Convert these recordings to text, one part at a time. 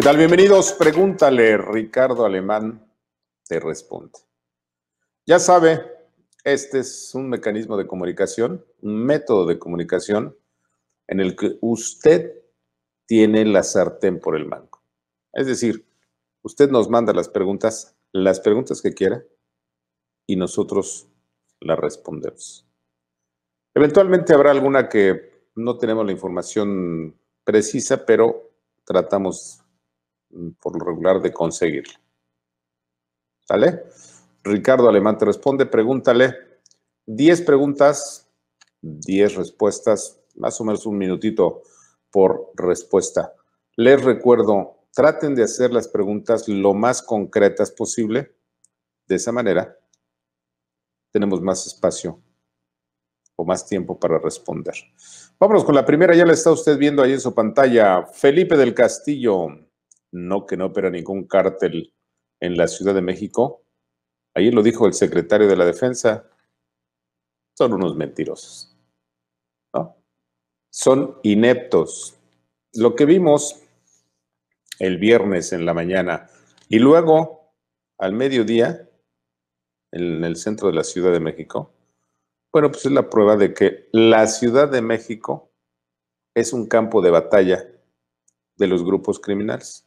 ¿Qué tal? Bienvenidos. Pregúntale, Ricardo Alemán te responde. Ya sabe, este es un mecanismo de comunicación, un método de comunicación en el que usted tiene la sartén por el mango. Es decir, usted nos manda las preguntas, las preguntas que quiera, y nosotros las respondemos. Eventualmente habrá alguna que no tenemos la información precisa, pero tratamos por lo regular de conseguirlo. ¿Sale? Ricardo Alemán te responde, pregúntale 10 preguntas, 10 respuestas, más o menos un minutito por respuesta. Les recuerdo, traten de hacer las preguntas lo más concretas posible. De esa manera, tenemos más espacio o más tiempo para responder. Vámonos con la primera, ya la está usted viendo ahí en su pantalla. Felipe del Castillo no que no opera ningún cártel en la Ciudad de México. Ahí lo dijo el secretario de la Defensa. Son unos mentirosos. ¿no? Son ineptos. Lo que vimos el viernes en la mañana y luego al mediodía en el centro de la Ciudad de México, bueno, pues es la prueba de que la Ciudad de México es un campo de batalla de los grupos criminales.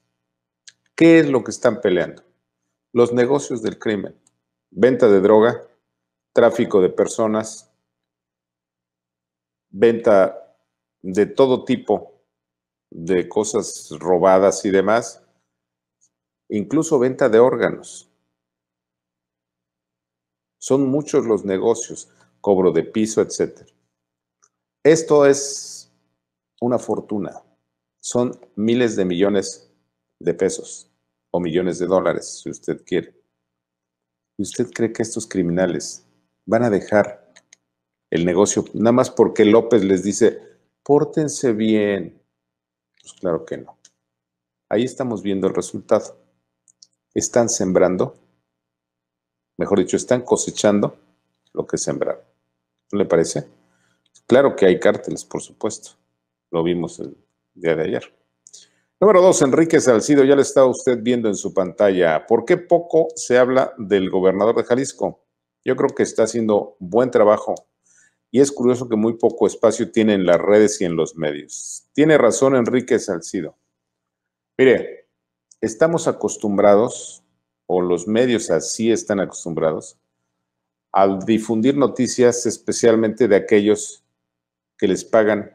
¿Qué es lo que están peleando? Los negocios del crimen, venta de droga, tráfico de personas, venta de todo tipo de cosas robadas y demás, incluso venta de órganos. Son muchos los negocios, cobro de piso, etc. Esto es una fortuna. Son miles de millones de pesos o millones de dólares, si usted quiere. ¿Y usted cree que estos criminales van a dejar el negocio nada más porque López les dice, pórtense bien? Pues claro que no. Ahí estamos viendo el resultado. Están sembrando, mejor dicho, están cosechando lo que sembraron. ¿No le parece? Claro que hay cárteles, por supuesto. Lo vimos el día de ayer. Número dos, Enrique Salcido, ya le está usted viendo en su pantalla. ¿Por qué poco se habla del gobernador de Jalisco? Yo creo que está haciendo buen trabajo y es curioso que muy poco espacio tiene en las redes y en los medios. Tiene razón Enrique Salcido. Mire, estamos acostumbrados, o los medios así están acostumbrados, al difundir noticias especialmente de aquellos que les pagan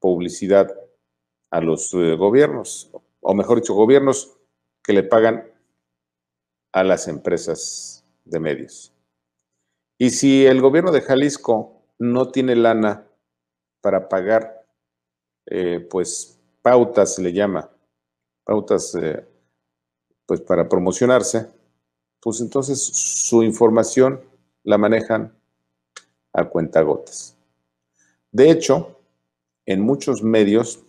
publicidad a los eh, gobiernos, o mejor dicho, gobiernos que le pagan a las empresas de medios. Y si el gobierno de Jalisco no tiene lana para pagar, eh, pues pautas se le llama, pautas eh, pues para promocionarse, pues entonces su información la manejan a cuentagotas. De hecho, en muchos medios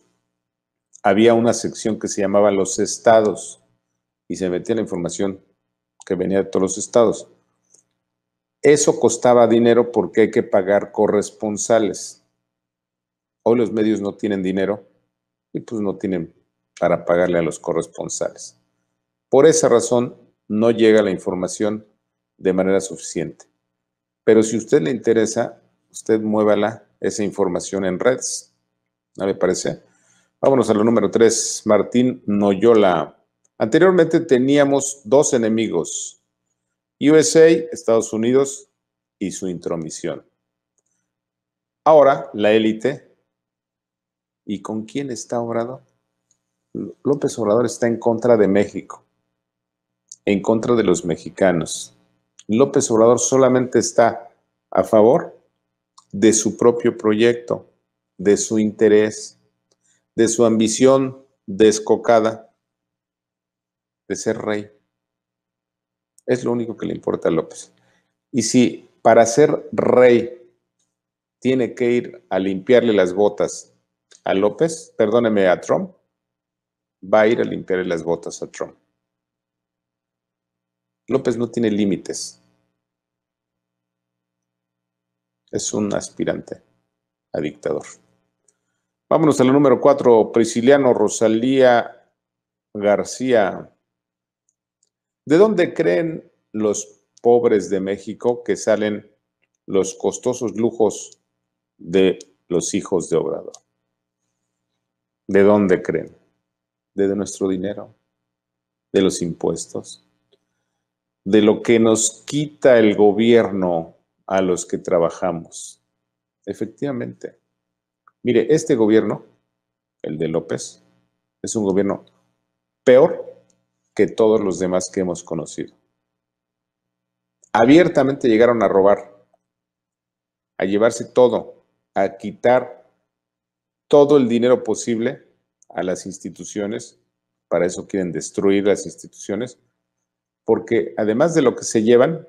había una sección que se llamaba los estados y se metía la información que venía de todos los estados. Eso costaba dinero porque hay que pagar corresponsales. Hoy los medios no tienen dinero y pues no tienen para pagarle a los corresponsales. Por esa razón no llega la información de manera suficiente. Pero si a usted le interesa, usted muévala esa información en redes. ¿No le parece? Vámonos a lo número 3, Martín Noyola. Anteriormente teníamos dos enemigos, USA, Estados Unidos y su intromisión. Ahora, la élite. ¿Y con quién está obrado? López Obrador está en contra de México, en contra de los mexicanos. López Obrador solamente está a favor de su propio proyecto, de su interés, de su ambición descocada de ser rey. Es lo único que le importa a López. Y si para ser rey tiene que ir a limpiarle las botas a López, perdóneme a Trump, va a ir a limpiarle las botas a Trump. López no tiene límites. Es un aspirante a dictador. Vámonos a la número cuatro, Prisciliano Rosalía García. ¿De dónde creen los pobres de México que salen los costosos lujos de los hijos de Obrador? ¿De dónde creen? ¿De nuestro dinero? ¿De los impuestos? ¿De lo que nos quita el gobierno a los que trabajamos? Efectivamente Mire, este gobierno, el de López, es un gobierno peor que todos los demás que hemos conocido. Abiertamente llegaron a robar, a llevarse todo, a quitar todo el dinero posible a las instituciones. Para eso quieren destruir las instituciones, porque además de lo que se llevan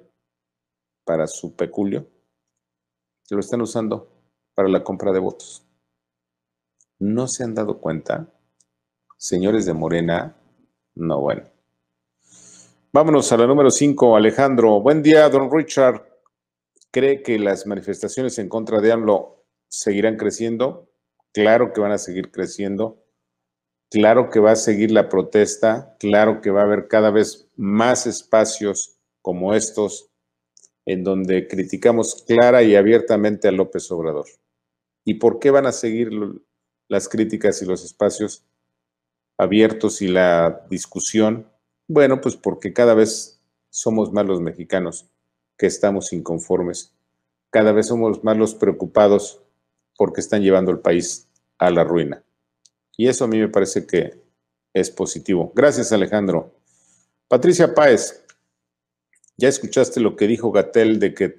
para su peculio, se lo están usando para la compra de votos. ¿No se han dado cuenta? Señores de Morena, no, bueno. Vámonos a la número 5, Alejandro. Buen día, don Richard. ¿Cree que las manifestaciones en contra de AMLO seguirán creciendo? Claro que van a seguir creciendo. Claro que va a seguir la protesta. Claro que va a haber cada vez más espacios como estos en donde criticamos clara y abiertamente a López Obrador. ¿Y por qué van a seguir las críticas y los espacios abiertos y la discusión? Bueno, pues porque cada vez somos más los mexicanos que estamos inconformes, cada vez somos más los preocupados porque están llevando el país a la ruina. Y eso a mí me parece que es positivo. Gracias, Alejandro. Patricia Páez, ¿ya escuchaste lo que dijo Gatel de que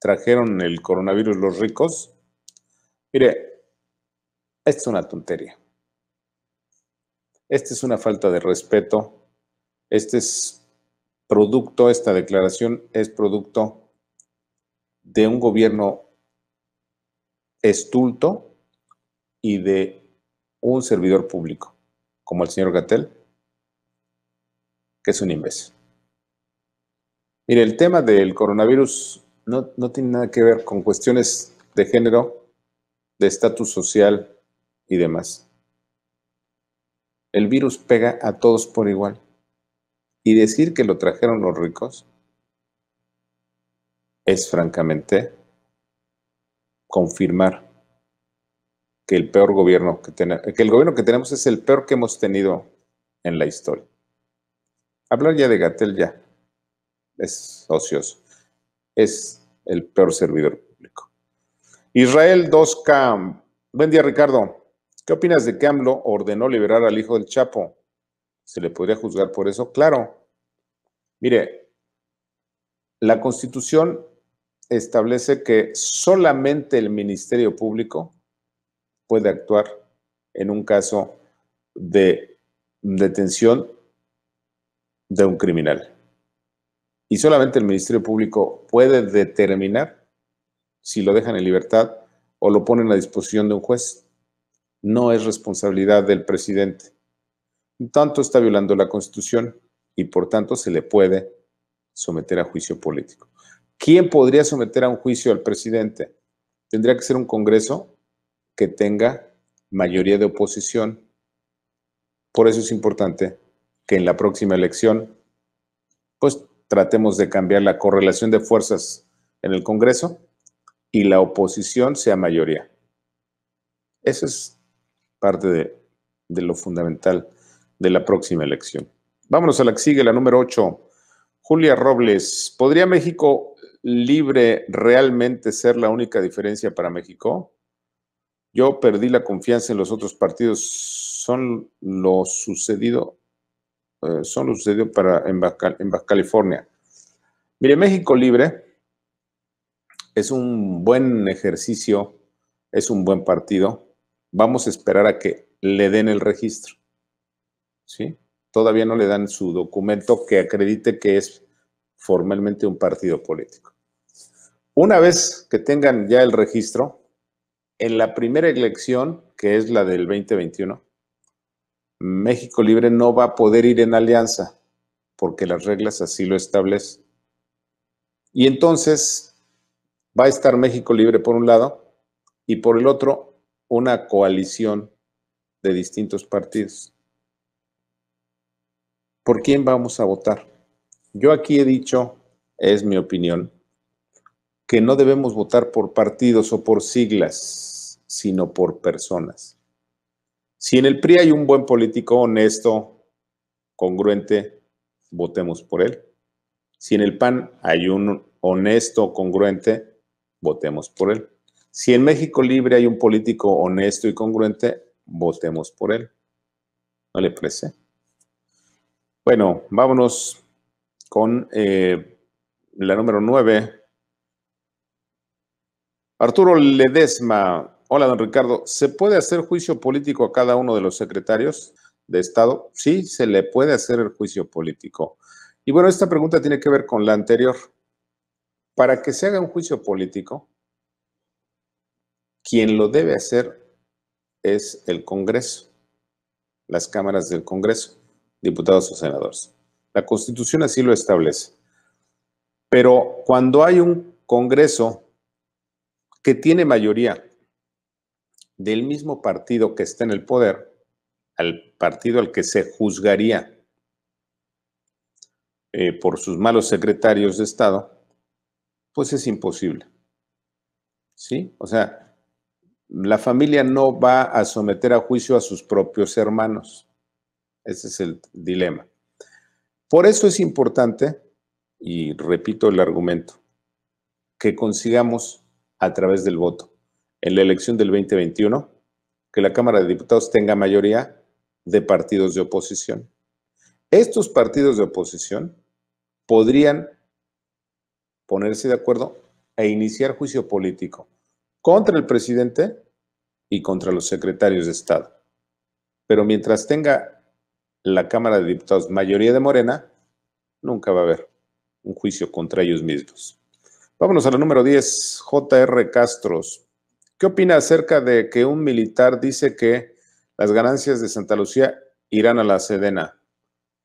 trajeron el coronavirus los ricos? Mire, esta es una tontería. Esta es una falta de respeto. Este es producto, esta declaración es producto de un gobierno estulto y de un servidor público, como el señor Gatel, que es un imbécil. Mire, el tema del coronavirus no, no tiene nada que ver con cuestiones de género, de estatus social, y demás. El virus pega a todos por igual. Y decir que lo trajeron los ricos es francamente confirmar que el peor gobierno que tenemos, que el gobierno que tenemos es el peor que hemos tenido en la historia. Hablar ya de Gatel ya es ocioso. Es el peor servidor público. Israel k Buen día, Ricardo. ¿Qué opinas de que AMLO ordenó liberar al hijo del Chapo? ¿Se le podría juzgar por eso? Claro. Mire, la Constitución establece que solamente el Ministerio Público puede actuar en un caso de detención de un criminal. Y solamente el Ministerio Público puede determinar si lo dejan en libertad o lo ponen a disposición de un juez no es responsabilidad del presidente. Tanto está violando la Constitución y por tanto se le puede someter a juicio político. ¿Quién podría someter a un juicio al presidente? Tendría que ser un Congreso que tenga mayoría de oposición. Por eso es importante que en la próxima elección, pues tratemos de cambiar la correlación de fuerzas en el Congreso y la oposición sea mayoría. Eso es parte de, lo fundamental de la próxima elección. Vámonos a la que sigue, la número 8. Julia Robles, ¿podría México libre realmente ser la única diferencia para México? Yo perdí la confianza en los otros partidos. Son lo sucedido, eh, son lo sucedido para, en, Baja, en Baja California. Mire, México libre es un buen ejercicio, es un buen partido Vamos a esperar a que le den el registro. ¿Sí? Todavía no le dan su documento que acredite que es formalmente un partido político. Una vez que tengan ya el registro, en la primera elección, que es la del 2021, México Libre no va a poder ir en alianza, porque las reglas así lo establecen. Y entonces va a estar México Libre por un lado y por el otro una coalición de distintos partidos. ¿Por quién vamos a votar? Yo aquí he dicho, es mi opinión, que no debemos votar por partidos o por siglas, sino por personas. Si en el PRI hay un buen político honesto, congruente, votemos por él. Si en el PAN hay un honesto, congruente, votemos por él. Si en México Libre hay un político honesto y congruente, votemos por él. ¿No le parece? Bueno, vámonos con eh, la número nueve. Arturo Ledesma. Hola, don Ricardo. ¿Se puede hacer juicio político a cada uno de los secretarios de Estado? Sí, se le puede hacer el juicio político. Y bueno, esta pregunta tiene que ver con la anterior. Para que se haga un juicio político, quien lo debe hacer es el Congreso, las cámaras del Congreso, diputados o senadores. La Constitución así lo establece. Pero cuando hay un Congreso que tiene mayoría del mismo partido que está en el poder, al partido al que se juzgaría eh, por sus malos secretarios de Estado, pues es imposible. ¿Sí? O sea, la familia no va a someter a juicio a sus propios hermanos. Ese es el dilema. Por eso es importante, y repito el argumento, que consigamos a través del voto en la elección del 2021 que la Cámara de Diputados tenga mayoría de partidos de oposición. Estos partidos de oposición podrían ponerse de acuerdo e iniciar juicio político contra el presidente y contra los secretarios de Estado. Pero mientras tenga la Cámara de Diputados mayoría de Morena, nunca va a haber un juicio contra ellos mismos. Vámonos a la número 10, JR Castros. ¿Qué opina acerca de que un militar dice que las ganancias de Santa Lucía irán a la Sedena?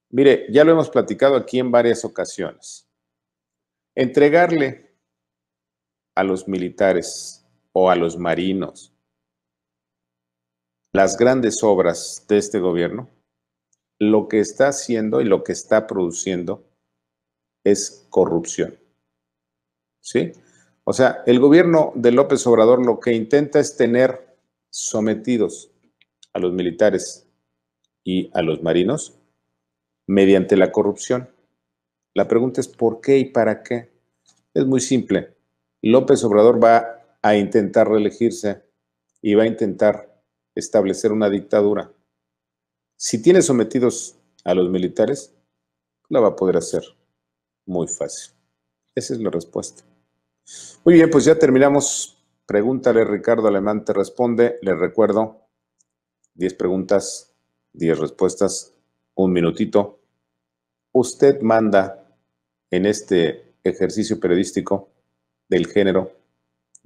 Mire, ya lo hemos platicado aquí en varias ocasiones. Entregarle a los militares o a los marinos. Las grandes obras de este gobierno, lo que está haciendo y lo que está produciendo es corrupción. ¿Sí? O sea, el gobierno de López Obrador lo que intenta es tener sometidos a los militares y a los marinos mediante la corrupción. La pregunta es ¿por qué y para qué? Es muy simple. López Obrador va a intentar reelegirse y va a intentar establecer una dictadura. Si tiene sometidos a los militares, la va a poder hacer muy fácil. Esa es la respuesta. Muy bien, pues ya terminamos. Pregúntale, Ricardo Alemán te responde. Le recuerdo, 10 preguntas, 10 respuestas, un minutito. Usted manda en este ejercicio periodístico del género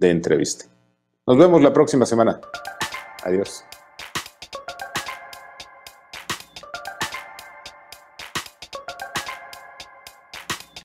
de entrevista. Nos vemos la próxima semana. Adiós.